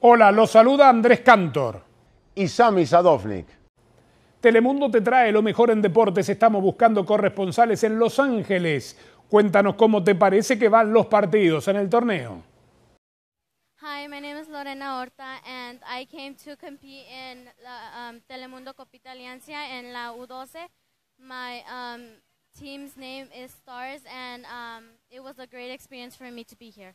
Hola, los saluda Andrés Cantor. Y Sami Sadovnik. Telemundo te trae lo mejor en deportes. Estamos buscando corresponsales en Los Ángeles. Cuéntanos cómo te parece que van los partidos en el torneo. Hi, my name is Lorena Horta and I came to compete in la, um, Telemundo Copita Alianza en la U12. My um, team's name is Stars and um, it was a great experience for me to be here.